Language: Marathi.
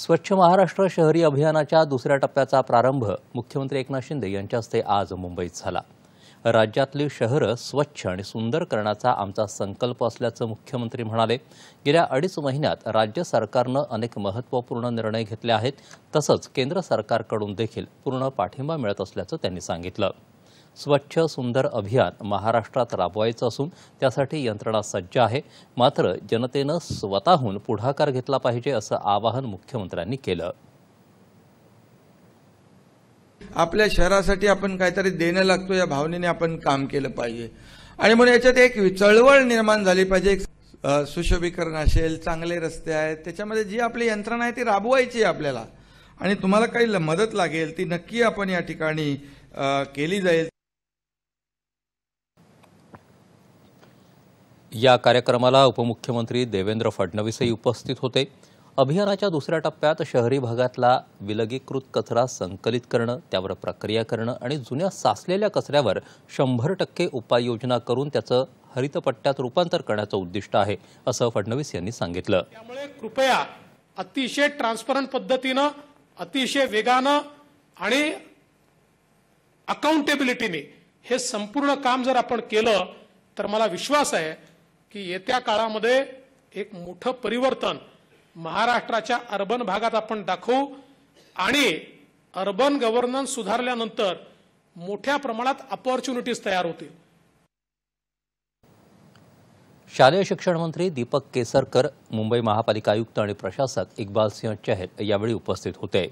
स्वच्छ महाराष्ट्र शहरी अभियानाच्या दुसऱ्या टप्प्याचा प्रारंभ मुख्यमंत्री एकनाथ शिंदे यांच्या हस्ते आज मुंबईत झाला राज्यातली शहरं स्वच्छ आणि सुंदर करण्याचा आमचा संकल्प असल्याचं मुख्यमंत्री म्हणाले गेल्या अडीच महिन्यात राज्य सरकारनं अनेक महत्त्वपूर्ण निर्णय घेतले आहेत तसंच केंद्र सरकारकडून देखील पूर्ण पाठिंबा मिळत असल्याचं त्यांनी सांगितलं स्वच्छ सुंदर अभियान महाराष्ट्रात राबवायचं असून त्यासाठी यंत्रणा सज्ज आहे मात्र जनतेनं स्वतःहून पुढाकार घेतला पाहिजे असं आवाहन मुख्यमंत्र्यांनी केलं आपल्या शहरासाठी आपण काहीतरी देणं लागतो या भावनेने आपण काम केलं पाहिजे आणि म्हणून याच्यात एक चळवळ निर्माण झाली पाहिजे सुशोभीकरण असेल चांगले रस्ते आहेत त्याच्यामध्ये जी आपली यंत्रणा आहे ती राबवायची आपल्याला आणि तुम्हाला काही मदत लागेल ती नक्की आपण या ठिकाणी केली जाईल या कार्यक्रमाला उपमुख्यमंत्री देवेंद्र फडणवीसही उपस्थित होते अभियानाच्या दुसऱ्या टप्प्यात शहरी भागातला विलगीकृत कचरा संकलित करणं त्यावर प्रक्रिया करणं आणि जुन्या साचलेल्या कचऱ्यावर शंभर टक्के उपाययोजना करून त्याचं हरितपट्ट्यात रूपांतर करण्याचं उद्दिष्ट आहे असं फडणवीस यांनी सांगितलं त्यामुळे कृपया अतिशय ट्रान्सपरंट पद्धतीनं अतिशय वेगानं आणि अकाउंटेबिलिटीने हे संपूर्ण काम जर आपण केलं तर मला विश्वास आहे की येत्या काळामध्ये एक मोठं परिवर्तन महाराष्ट्राच्या अर्बन भागात आपण दाखवू आणि अर्बन गव्हर्नन्स सुधारल्यानंतर मोठ्या प्रमाणात अपॉर्च्युनिटीज तयार होतील शालेय शिक्षण मंत्री दीपक केसरकर मुंबई महापालिका आयुक्त आणि प्रशासक इक्बाल सिंह चहल यावेळी उपस्थित होते